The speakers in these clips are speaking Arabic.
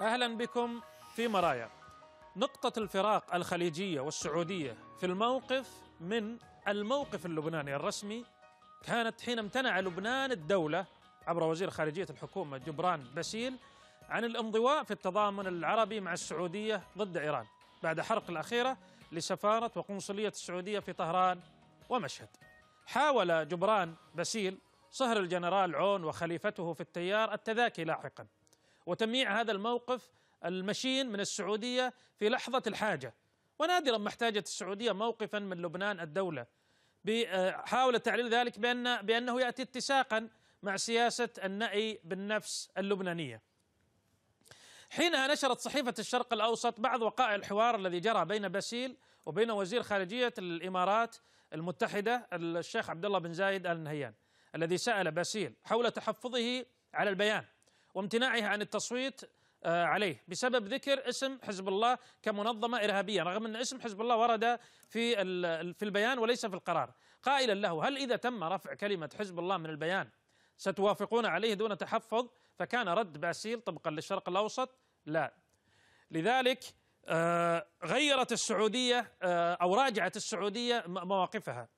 أهلا بكم في مرايا نقطة الفراق الخليجية والسعودية في الموقف من الموقف اللبناني الرسمي كانت حين امتنع لبنان الدولة عبر وزير خارجية الحكومة جبران باسيل عن الانضواء في التضامن العربي مع السعودية ضد إيران بعد حرق الأخيرة لسفارة وقنصلية السعودية في طهران ومشهد حاول جبران باسيل صهر الجنرال عون وخليفته في التيار التذاكي لاحقاً وتمييع هذا الموقف المشين من السعوديه في لحظه الحاجه ونادرا ما احتاجت السعوديه موقفا من لبنان الدوله حاول تعليل ذلك بان بانه ياتي اتساقا مع سياسه النأي بالنفس اللبنانيه. حينها نشرت صحيفه الشرق الاوسط بعض وقائع الحوار الذي جرى بين باسيل وبين وزير خارجيه الامارات المتحده الشيخ عبد الله بن زايد ال نهيان الذي سال باسيل حول تحفظه على البيان وامتناعه عن التصويت آه، عليه بسبب ذكر اسم حزب الله كمنظمه ارهابيه رغم ان اسم حزب الله ورد في في البيان وليس في القرار قائلا له هل اذا تم رفع كلمه حزب الله من البيان ستوافقون عليه دون تحفظ فكان رد باسيل طبقا للشرق الاوسط لا لذلك آه، غيرت السعوديه آه، او راجعت السعوديه مواقفها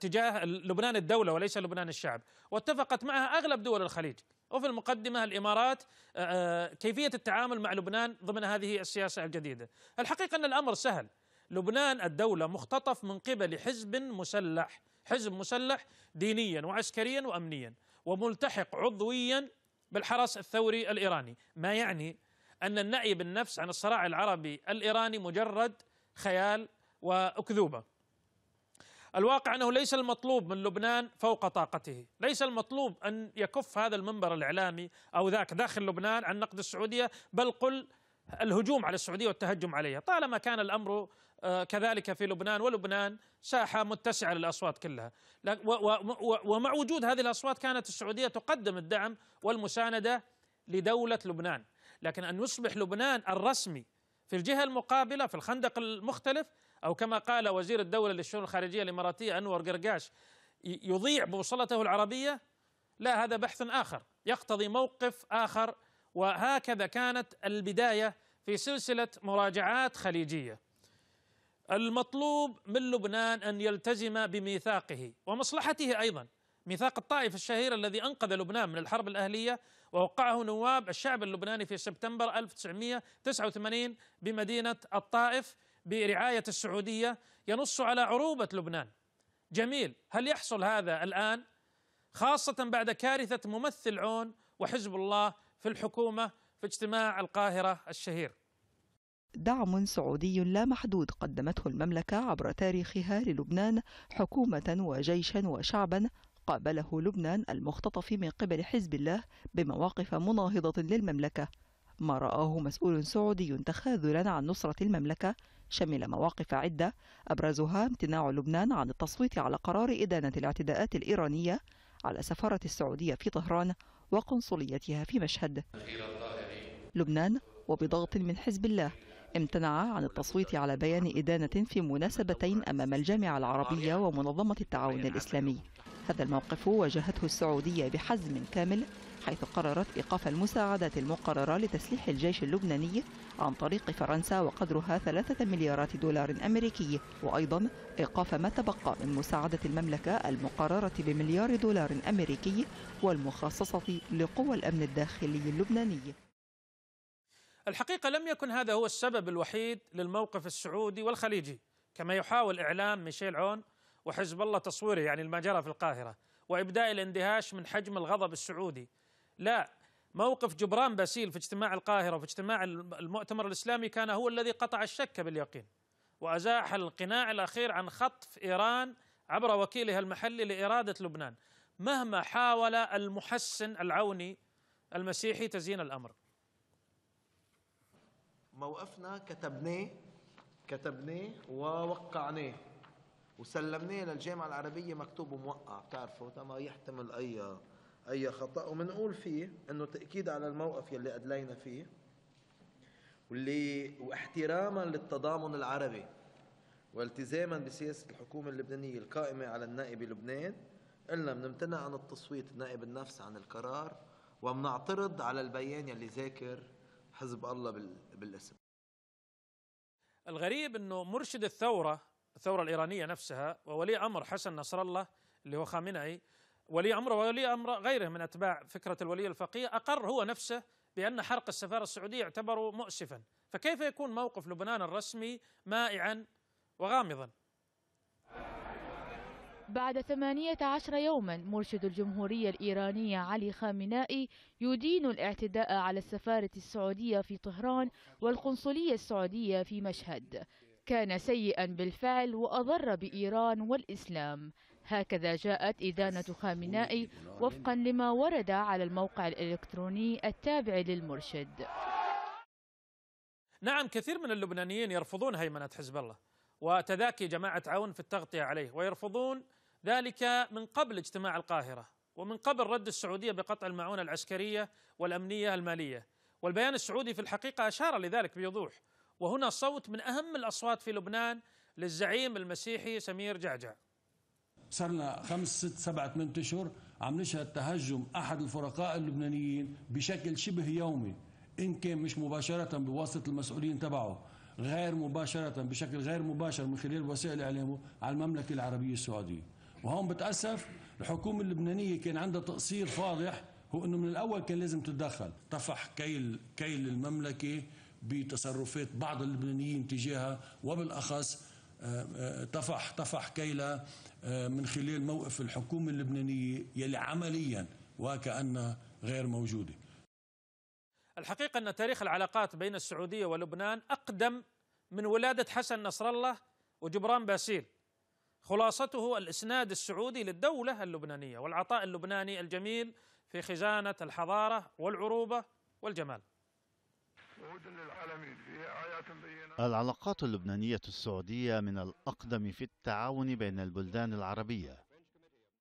تجاه لبنان الدوله وليس لبنان الشعب واتفقت معها اغلب دول الخليج وفي المقدمة الإمارات آه، آه، كيفية التعامل مع لبنان ضمن هذه السياسة الجديدة الحقيقة أن الأمر سهل لبنان الدولة مختطف من قبل حزب مسلح حزب مسلح دينيا وعسكريا وأمنيا وملتحق عضويا بالحرس الثوري الإيراني ما يعني أن النأي بالنفس عن الصراع العربي الإيراني مجرد خيال وأكذوبة الواقع أنه ليس المطلوب من لبنان فوق طاقته ليس المطلوب أن يكف هذا المنبر الإعلامي أو ذاك داخل لبنان عن نقد السعودية بل قل الهجوم على السعودية والتهجم عليها طالما كان الأمر آه، كذلك في لبنان ولبنان ساحة متسعة للأصوات كلها ومع وجود هذه الأصوات كانت السعودية تقدم الدعم والمساندة لدولة لبنان لكن أن يصبح لبنان الرسمي في الجهة المقابلة في الخندق المختلف أو كما قال وزير الدولة للشؤون الخارجية الإماراتية أنور قرقاش يضيع بوصلته العربية لا هذا بحث آخر يقتضي موقف آخر وهكذا كانت البداية في سلسلة مراجعات خليجية المطلوب من لبنان أن يلتزم بميثاقه ومصلحته أيضا ميثاق الطائف الشهير الذي أنقذ لبنان من الحرب الأهلية ووقعه نواب الشعب اللبناني في سبتمبر 1989 بمدينة الطائف برعاية السعودية ينص على عروبة لبنان جميل هل يحصل هذا الآن خاصة بعد كارثة ممثل عون وحزب الله في الحكومة في اجتماع القاهرة الشهير دعم سعودي لا محدود قدمته المملكة عبر تاريخها للبنان حكومة وجيشا وشعبا قابله لبنان المختطف من قبل حزب الله بمواقف مناهضة للمملكة ما رآه مسؤول سعودي تخاذلا عن نصرة المملكة شمل مواقف عدة أبرزها امتناع لبنان عن التصويت على قرار إدانة الاعتداءات الإيرانية على سفارة السعودية في طهران وقنصليتها في مشهد لبنان وبضغط من حزب الله امتنع عن التصويت على بيان إدانة في مناسبتين أمام الجامعة العربية ومنظمة التعاون الإسلامي هذا الموقف واجهته السعودية بحزم كامل حيث قررت إيقاف المساعدات المقررة لتسليح الجيش اللبناني عن طريق فرنسا وقدرها ثلاثة مليارات دولار أمريكي وأيضا إيقاف ما تبقى من مساعدة المملكة المقررة بمليار دولار أمريكي والمخصصة لقوى الأمن الداخلي اللبناني الحقيقة لم يكن هذا هو السبب الوحيد للموقف السعودي والخليجي كما يحاول إعلام ميشيل عون وحزب الله تصويره يعني ما جرى في القاهرة وإبداء الاندهاش من حجم الغضب السعودي لا موقف جبران باسيل في اجتماع القاهرة وفي اجتماع المؤتمر الإسلامي كان هو الذي قطع الشك باليقين وأزاح القناع الأخير عن خطف إيران عبر وكيلها المحلي لإرادة لبنان مهما حاول المحسن العوني المسيحي تزيين الأمر موقفنا كتبناه كتبناه ووقعناه وسلمناه للجامعة العربية مكتوب وموقع بتعرفوا تما طيب يحتمل أي أي خطأ ومنقول فيه إنه تأكيد على الموقف يلي أدلينا فيه واللي واحتراما للتضامن العربي والتزاما بسياسة الحكومة اللبنانية القائمة على النائب لبنان قلنا بنمتنع عن التصويت النائب النفس عن القرار وبنعترض على البيان يلي ذاكر حزب الله بالاسم الغريب انه مرشد الثوره الثورة الإيرانية نفسها وولي أمر حسن نصر الله اللي هو خامنئي ولي امر وولي أمر غيره من أتباع فكرة الولي الفقيه أقر هو نفسه بأن حرق السفارة السعودية يعتبر مؤسفا فكيف يكون موقف لبنان الرسمي مائعا وغامضا بعد 18 يوما مرشد الجمهورية الإيرانية علي خامنائي يدين الاعتداء على السفارة السعودية في طهران والقنصلية السعودية في مشهد كان سيئا بالفعل وأضر بإيران والإسلام هكذا جاءت إدانة خامنائي وفقا لما ورد على الموقع الإلكتروني التابع للمرشد نعم كثير من اللبنانيين يرفضون هيمنة حزب الله وتذاكي جماعة عون في التغطية عليه ويرفضون ذلك من قبل اجتماع القاهرة ومن قبل رد السعودية بقطع المعونة العسكرية والأمنية المالية والبيان السعودي في الحقيقة أشار لذلك بوضوح وهنا صوت من أهم الأصوات في لبنان للزعيم المسيحي سمير جعجع صرنا خمس ست سبعة ثمان أشهر عم نشهد تهجم أحد الفرقاء اللبنانيين بشكل شبه يومي إن كان مش مباشرة بواسطة المسؤولين تبعه غير مباشرة بشكل غير مباشر من خلال وسائل إعلامه على المملكة العربية السعودية وهون بتأسف الحكومة اللبنانية كان عندها تقصير فاضح هو انه من الاول كان لازم تتدخل طفح كيل كيل المملكه بتصرفات بعض اللبنانيين تجاهها وبالاخص آه، آه، طفح طفح كيلة آه، من خلال موقف الحكومة اللبنانية يلي عمليا وكأنها غير موجودة الحقيقة أن تاريخ العلاقات بين السعودية ولبنان أقدم من ولادة حسن نصر الله وجبران باسيل خلاصته الإسناد السعودي للدولة اللبنانية والعطاء اللبناني الجميل في خزانة الحضارة والعروبة والجمال العلاقات اللبنانية السعودية من الأقدم في التعاون بين البلدان العربية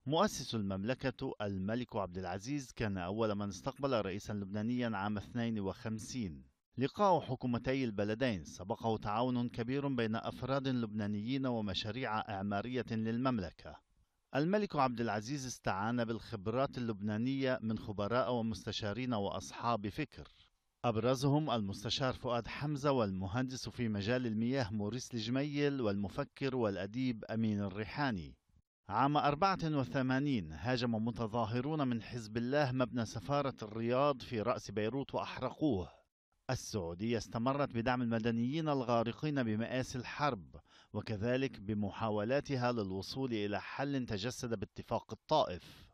مؤسس المملكة الملك عبد العزيز كان أول من استقبل رئيسا لبنانيا عام 52 لقاء حكومتي البلدين سبقه تعاون كبير بين أفراد لبنانيين ومشاريع إعمارية للمملكة الملك عبد العزيز استعان بالخبرات اللبنانية من خبراء ومستشارين وأصحاب فكر أبرزهم المستشار فؤاد حمزة والمهندس في مجال المياه موريس الجميل والمفكر والأديب أمين الريحاني عام 84 هاجم متظاهرون من حزب الله مبنى سفارة الرياض في رأس بيروت وأحرقوه السعودية استمرت بدعم المدنيين الغارقين بمآسي الحرب وكذلك بمحاولاتها للوصول إلى حل تجسد باتفاق الطائف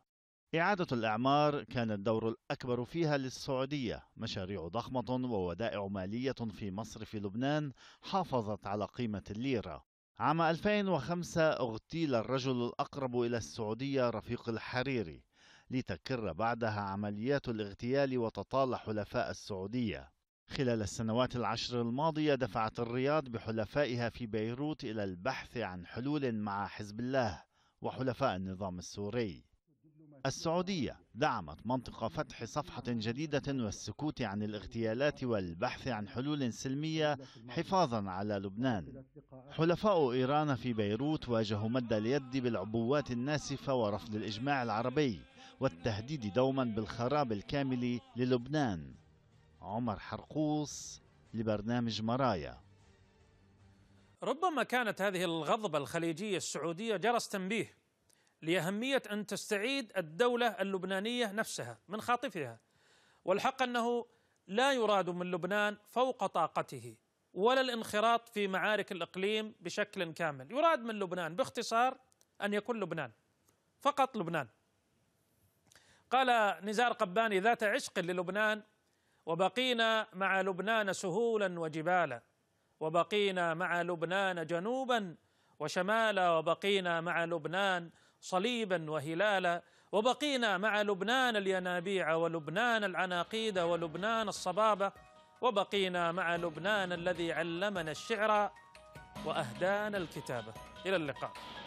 إعادة الإعمار كان الدور الأكبر فيها للسعودية مشاريع ضخمة وودائع مالية في مصر في لبنان حافظت على قيمة الليرة عام 2005 اغتيل الرجل الأقرب إلى السعودية رفيق الحريري لتكر بعدها عمليات الاغتيال وتطال حلفاء السعودية خلال السنوات العشر الماضية دفعت الرياض بحلفائها في بيروت إلى البحث عن حلول مع حزب الله وحلفاء النظام السوري السعودية دعمت منطقة فتح صفحة جديدة والسكوت عن الاغتيالات والبحث عن حلول سلمية حفاظا على لبنان حلفاء إيران في بيروت واجهوا مد اليد بالعبوات الناسفة ورفض الإجماع العربي والتهديد دوما بالخراب الكامل للبنان عمر حرقوس لبرنامج مرايا ربما كانت هذه الغضبة الخليجية السعودية جرس تنبيه لأهمية أن تستعيد الدولة اللبنانية نفسها من خاطفها والحق أنه لا يراد من لبنان فوق طاقته ولا الانخراط في معارك الإقليم بشكل كامل يراد من لبنان باختصار أن يكون لبنان فقط لبنان قال نزار قباني ذات عشق للبنان وبقينا مع لبنان سهولا وجبالا وبقينا مع لبنان جنوبا وشمالا وبقينا مع لبنان صليبا وهلالا وبقينا مع لبنان الينابيع ولبنان العناقيد ولبنان الصبابة وبقينا مع لبنان الذي علمنا الشعر وأهدانا الكتابة إلى اللقاء